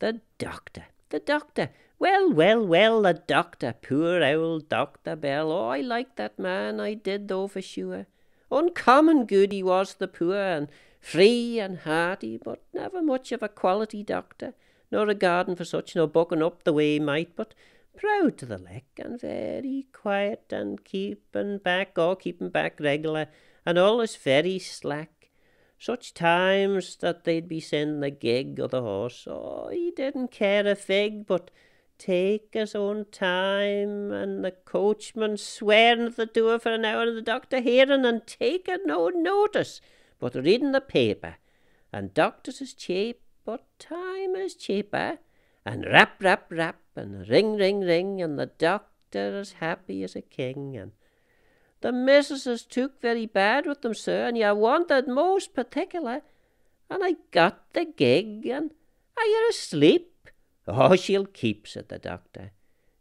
The doctor, the doctor. Well, well, well, the doctor, poor old Doctor Bell. Oh, I liked that man, I did though for sure. Uncommon good he was, the poor, and free and hearty, but never much of a quality doctor, nor a garden for such, nor bucking up the way he might, but proud to the lick, and very quiet, and keeping back, or oh, keeping back regular, and always very slack, such times that they'd be sending the gig or the horse. Oh, he didn't care a fig, but take his own time, and the coachman swearing at the door for an hour, and the doctor hearing and taking no notice, but reading the paper. And doctors is cheap, but time is cheaper. And rap, rap, rap, and ring, ring, ring, and the doctor as happy as a king, and the missus is took very bad with them, sir, and you wanted most particular. And I got the gig, and are you asleep? Oh, she'll keep, said the doctor.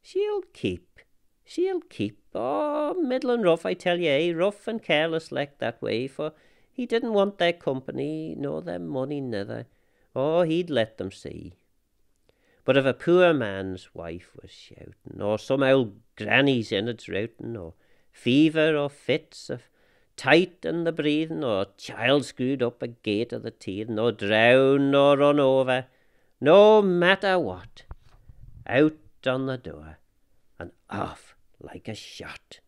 She'll keep, she'll keep. Oh, middlin' rough, I tell you, eh? rough and careless like that way, for he didn't want their company, nor their money neither. Oh, he'd let them see. But if a poor man's wife was shouting, or some old granny's innards routing, or fever or fits, of tight in the breathing, or child screwed up a gate of the teeth, nor drown nor run over, no matter what, out on the door and off like a shot.